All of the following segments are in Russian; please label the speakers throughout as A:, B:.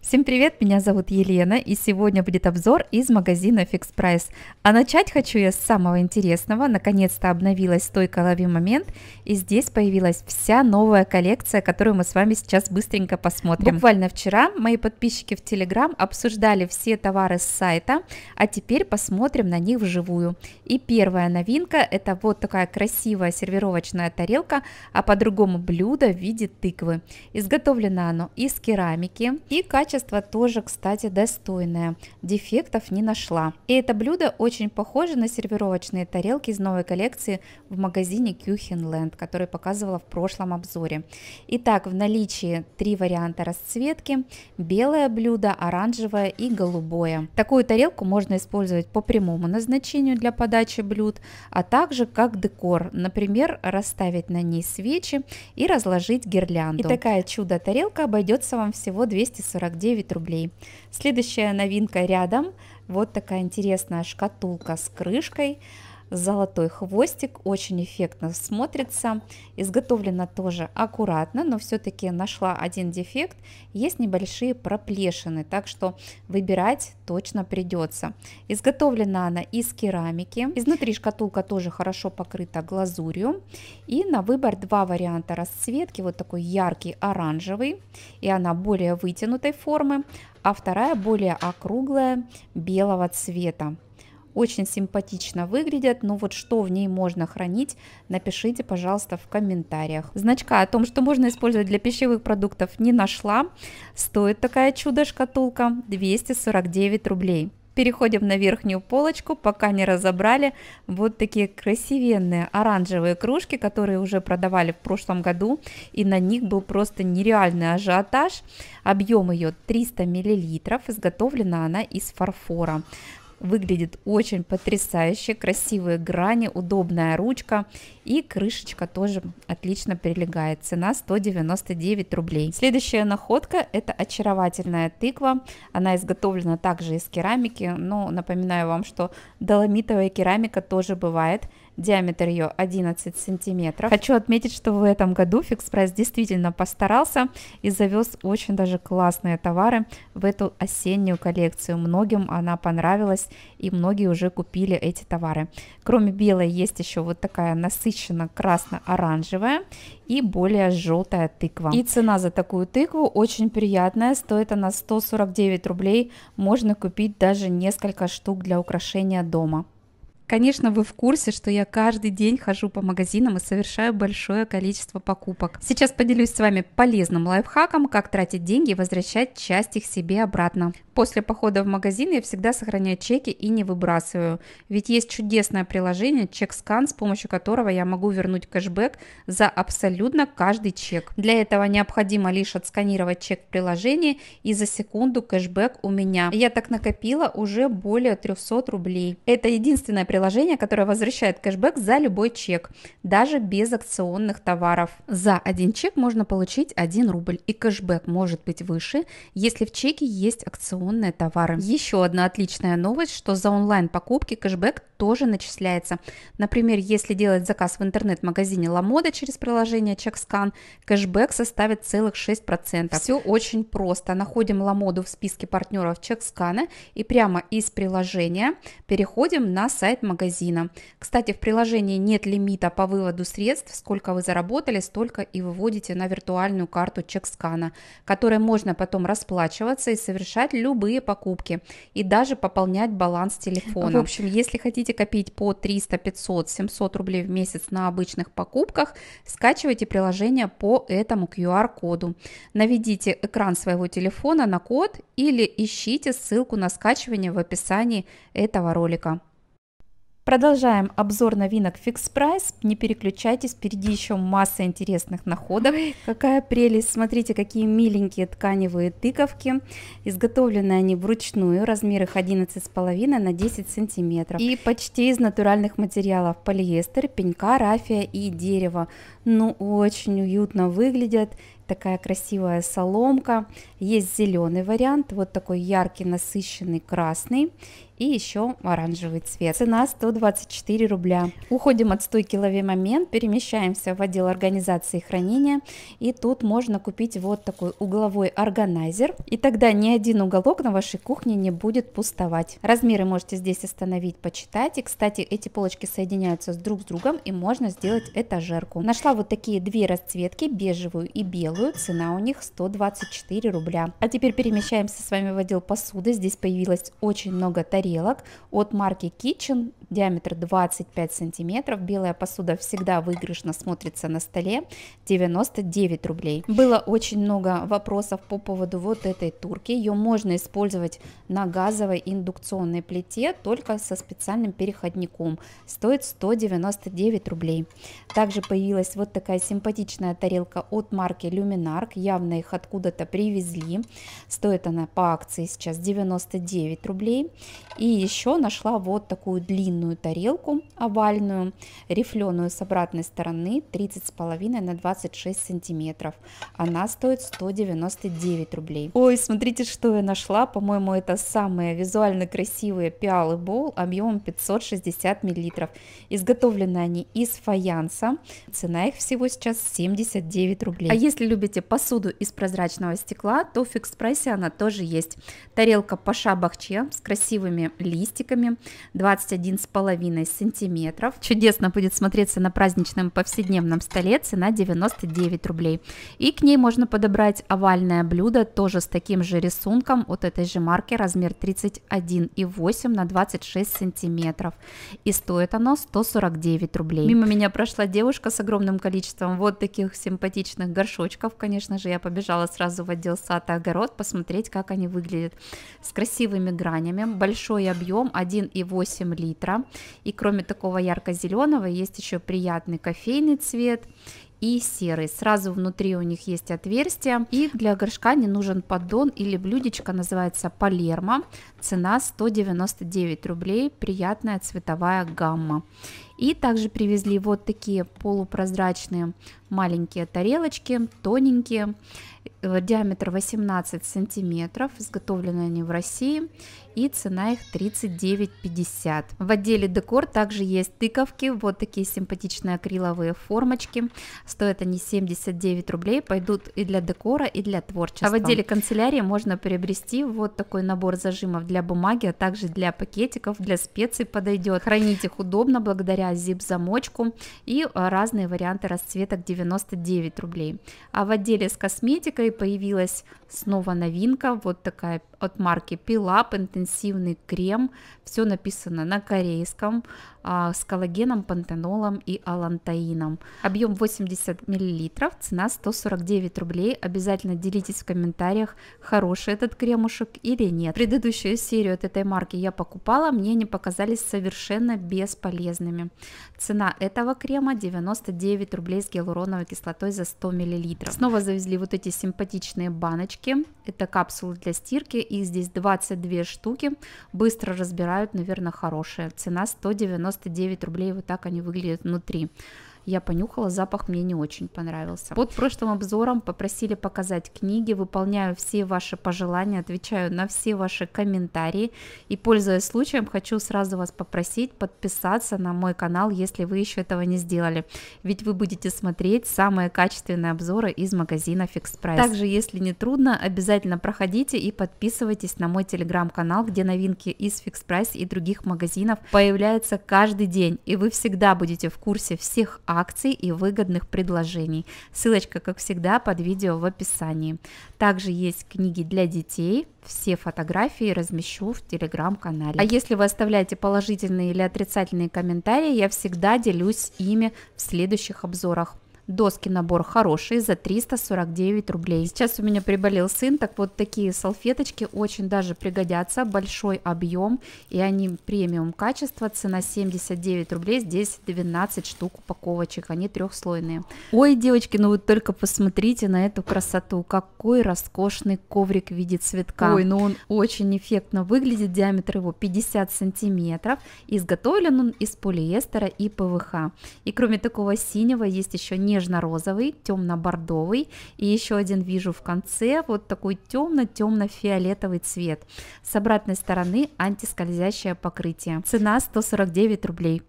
A: Всем привет, меня зовут Елена, и сегодня будет обзор из магазина Fix Price. А начать хочу я с самого интересного. Наконец-то обновилась стойка «Лови момент», и здесь появилась вся новая коллекция, которую мы с вами сейчас быстренько посмотрим. Буквально вчера мои подписчики в Telegram обсуждали все товары с сайта, а теперь посмотрим на них вживую. И первая новинка – это вот такая красивая сервировочная тарелка, а по-другому блюдо в виде тыквы. Изготовлено оно из керамики и качество тоже, кстати, достойное. Дефектов не нашла. И это блюдо очень похоже на сервировочные тарелки из новой коллекции в магазине Кюхенленд, который показывала в прошлом обзоре. Итак, в наличии три варианта расцветки. Белое блюдо, оранжевое и голубое. Такую тарелку можно использовать по прямому назначению для подачи блюд, а также как декор. Например, расставить на ней свечи и разложить гирлянду. И такая чудо-тарелка обойдется вам всего 240 49 рублей. Следующая новинка рядом. Вот такая интересная шкатулка с крышкой золотой хвостик, очень эффектно смотрится. Изготовлено тоже аккуратно, но все-таки нашла один дефект, есть небольшие проплешины, так что выбирать точно придется. Изготовлена она из керамики, изнутри шкатулка тоже хорошо покрыта глазурью. И на выбор два варианта расцветки, вот такой яркий оранжевый, и она более вытянутой формы, а вторая более округлая белого цвета. Очень симпатично выглядят, но вот что в ней можно хранить, напишите, пожалуйста, в комментариях. Значка о том, что можно использовать для пищевых продуктов, не нашла. Стоит такая чудо-шкатулка 249 рублей. Переходим на верхнюю полочку, пока не разобрали вот такие красивенные оранжевые кружки, которые уже продавали в прошлом году, и на них был просто нереальный ажиотаж. Объем ее 300 мл, изготовлена она из фарфора. Выглядит очень потрясающе, красивые грани, удобная ручка и крышечка тоже отлично прилегает. Цена 199 рублей. Следующая находка это очаровательная тыква. Она изготовлена также из керамики. Но напоминаю вам, что доломитовая керамика тоже бывает. Диаметр ее 11 сантиметров. Хочу отметить, что в этом году Fix действительно постарался и завез очень даже классные товары в эту осеннюю коллекцию. Многим она понравилась и многие уже купили эти товары. Кроме белой есть еще вот такая насыщенная насыщенно красно-оранжевая и более желтая тыква. И цена за такую тыкву очень приятная, стоит она 149 рублей, можно купить даже несколько штук для украшения дома. Конечно, вы в курсе, что я каждый день хожу по магазинам и совершаю большое количество покупок. Сейчас поделюсь с вами полезным лайфхаком, как тратить деньги и возвращать часть их себе обратно. После похода в магазин я всегда сохраняю чеки и не выбрасываю. Ведь есть чудесное приложение CheckScan, с помощью которого я могу вернуть кэшбэк за абсолютно каждый чек. Для этого необходимо лишь отсканировать чек в приложении и за секунду кэшбэк у меня. Я так накопила уже более 300 рублей. Это единственное приложение, приложение, которое возвращает кэшбэк за любой чек, даже без акционных товаров. За один чек можно получить 1 рубль, и кэшбэк может быть выше, если в чеке есть акционные товары. Еще одна отличная новость, что за онлайн-покупки кэшбэк тоже начисляется. Например, если делать заказ в интернет-магазине LaModa через приложение CheckScan, кэшбэк составит целых 6%. Все очень просто. Находим LaModa в списке партнеров CheckScan и прямо из приложения переходим на сайт магазина. Кстати, в приложении нет лимита по выводу средств, сколько вы заработали, столько и выводите на виртуальную карту чекскана, которой можно потом расплачиваться и совершать любые покупки, и даже пополнять баланс телефона. В общем, если хотите копить по 300, 500, 700 рублей в месяц на обычных покупках, скачивайте приложение по этому QR-коду. Наведите экран своего телефона на код или ищите ссылку на скачивание в описании этого ролика. Продолжаем обзор новинок Fix Price. Не переключайтесь, впереди еще масса интересных находок. Ой. Какая прелесть! Смотрите, какие миленькие тканевые тыковки. Изготовлены они вручную, размер их 11,5 на 10 сантиметров. И почти из натуральных материалов полиэстер, пенька, рафия и дерево. Ну, очень уютно выглядят такая красивая соломка, есть зеленый вариант, вот такой яркий, насыщенный красный, и еще оранжевый цвет. Цена 124 рубля. Уходим от стойки «Лови момент», перемещаемся в отдел организации хранения, и тут можно купить вот такой угловой органайзер, и тогда ни один уголок на вашей кухне не будет пустовать. Размеры можете здесь остановить, почитать, и, кстати, эти полочки соединяются с друг с другом, и можно сделать этажерку. Нашла вот такие две расцветки, бежевую и белую, цена у них 124 рубля. А теперь перемещаемся с вами в отдел посуды, здесь появилось очень много тарелок, тарелок от марки Kitchen диаметр 25 сантиметров. Белая посуда всегда выигрышно смотрится на столе, 99 рублей. Было очень много вопросов по поводу вот этой турки. Ее можно использовать на газовой индукционной плите, только со специальным переходником. Стоит 199 рублей. Также появилась вот такая симпатичная тарелка от марки Luminark. Явно их откуда-то привезли. Стоит она по акции сейчас 99 рублей. И еще нашла вот такую длинную длинную тарелку овальную, рифленую с обратной стороны 30,5 на 26 сантиметров. Она стоит 199 рублей. Ой, смотрите, что я нашла. По-моему, это самые визуально красивые пиалы Bowl объемом 560 миллилитров. Изготовлены они из фаянса. Цена их всего сейчас 79 рублей. А если любите посуду из прозрачного стекла, то в фикс прайсе она тоже есть. Тарелка Паша Бахче с красивыми листиками, 21 11,5 сантиметров. Чудесно будет смотреться на праздничном повседневном столе, цена 99 рублей. И к ней можно подобрать овальное блюдо, тоже с таким же рисунком от этой же марки, размер 31,8 на 26 сантиметров. И стоит оно 149 рублей. Мимо меня прошла девушка с огромным количеством вот таких симпатичных горшочков. Конечно же, я побежала сразу в отдел сад и огород посмотреть, как они выглядят. С красивыми гранями, большой объем 1,8 литра и кроме такого ярко-зеленого есть еще приятный кофейный цвет и серый. Сразу внутри у них есть отверстия. И для горшка не нужен поддон или блюдечко, называется палермо цена 199 рублей, приятная цветовая гамма. И также привезли вот такие полупрозрачные маленькие тарелочки, тоненькие, э, диаметр 18 сантиметров, изготовлены они в России, и цена их 39,50. В отделе декор также есть тыковки, вот такие симпатичные акриловые формочки, стоят они 79 рублей, пойдут и для декора, и для творчества. А в отделе канцелярии можно приобрести вот такой набор зажимов для для бумаги, а также для пакетиков, для специй подойдет. Хранить их удобно благодаря zip-замочку и а, разные варианты расцветок 99 рублей. А в отделе с косметикой появилась снова новинка, вот такая от марки Pilap, интенсивный крем, все написано на корейском, а, с коллагеном, пантенолом и алантаином. Объем 80 мл, цена 149 рублей, обязательно делитесь в комментариях, хороший этот кремушек или нет. Предыдущую серию от этой марки я покупала, мне они показались совершенно бесполезными. Цена этого крема 99 рублей с гиалуроновой кислотой за 100 мл. Снова завезли вот эти симпатичные баночки, это капсулы для стирки их здесь 22 штуки. Быстро разбирают, наверное, хорошие. Цена 199 рублей. Вот так они выглядят внутри. Я понюхала, запах мне не очень понравился. Под прошлым обзором попросили показать книги, выполняю все ваши пожелания, отвечаю на все ваши комментарии. И пользуясь случаем, хочу сразу вас попросить подписаться на мой канал, если вы еще этого не сделали. Ведь вы будете смотреть самые качественные обзоры из магазина Fix Price. Также, если не трудно, обязательно проходите и подписывайтесь на мой телеграм-канал, где новинки из Fix Price и других магазинов появляются каждый день. И вы всегда будете в курсе всех акций акций и выгодных предложений. Ссылочка, как всегда, под видео в описании. Также есть книги для детей, все фотографии размещу в телеграм-канале. А если вы оставляете положительные или отрицательные комментарии, я всегда делюсь ими в следующих обзорах. Доски набор хороший за 349 рублей. Сейчас у меня приболел сын, так вот такие салфеточки очень даже пригодятся. Большой объем и они премиум качества. Цена 79 рублей, здесь 12 штук упаковочек, они трехслойные. Ой, девочки, ну вы только посмотрите на эту красоту. Какой роскошный коврик в виде цветка. Ой, ну он очень эффектно выглядит, диаметр его 50 сантиметров. Изготовлен он из полиэстера и ПВХ. И кроме такого синего есть еще не нежно-розовый, темно-бордовый и еще один вижу в конце вот такой темно-темно-фиолетовый цвет. С обратной стороны антискользящее покрытие. Цена 149 рублей.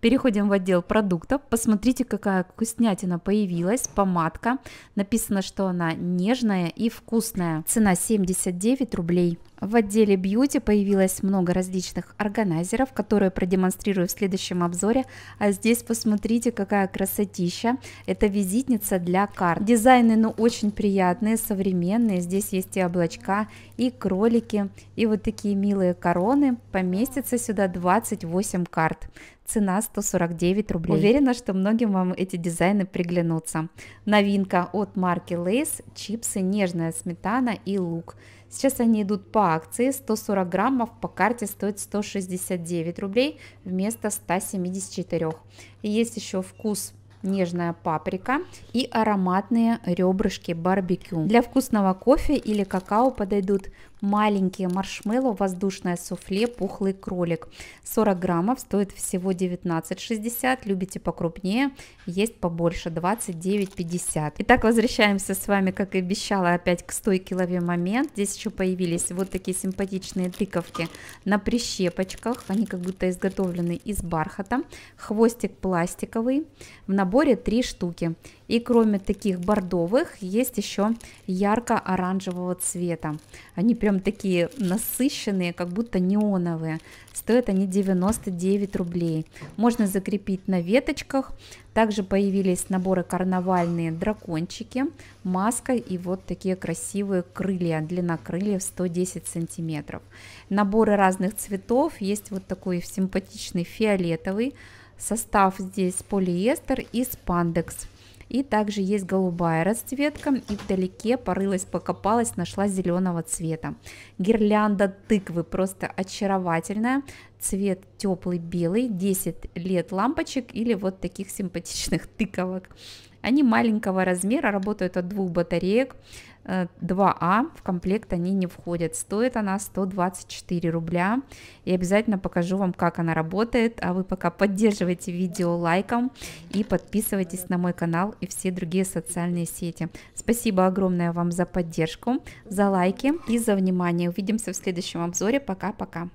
A: Переходим в отдел продуктов. Посмотрите, какая вкуснятина появилась. Помадка. Написано, что она нежная и вкусная. Цена 79 рублей. В отделе бьюти появилось много различных органайзеров, которые продемонстрирую в следующем обзоре. А здесь посмотрите, какая красотища. Это визитница для карт. Дизайны, ну, очень приятные, современные. Здесь есть и облачка, и кролики, и вот такие милые короны. Поместится сюда 28 карт цена 149 рублей. Уверена, что многим вам эти дизайны приглянутся. Новинка от марки Lace: чипсы, нежная сметана и лук. Сейчас они идут по акции. 140 граммов по карте стоит 169 рублей вместо 174. И есть еще вкус нежная паприка и ароматные ребрышки барбекю. Для вкусного кофе или какао подойдут маленькие маршмеллоу, воздушное суфле, пухлый кролик. 40 граммов, стоит всего 19,60, любите покрупнее, есть побольше, 29,50. Итак, возвращаемся с вами, как и обещала, опять к стойке лови момент. Здесь еще появились вот такие симпатичные тыковки на прищепочках, они как будто изготовлены из бархата. Хвостик пластиковый, в наборе 3 штуки. И кроме таких бордовых есть еще ярко-оранжевого цвета. Они прям такие насыщенные, как будто неоновые. Стоят они 99 рублей. Можно закрепить на веточках. Также появились наборы карнавальные дракончики, маска и вот такие красивые крылья. Длина крыльев 110 сантиметров. Наборы разных цветов. Есть вот такой симпатичный фиолетовый. Состав здесь полиэстер и спандекс. И также есть голубая расцветка. И вдалеке порылась, покопалась, нашла зеленого цвета. Гирлянда тыквы просто очаровательная. Цвет теплый белый, 10 лет лампочек или вот таких симпатичных тыковок. Они маленького размера, работают от двух батареек, 2А, э, а, в комплект они не входят. Стоит она 124 рубля. И обязательно покажу вам, как она работает. А вы пока поддерживайте видео лайком и подписывайтесь на мой канал и все другие социальные сети. Спасибо огромное вам за поддержку, за лайки и за внимание. Увидимся в следующем обзоре. Пока-пока.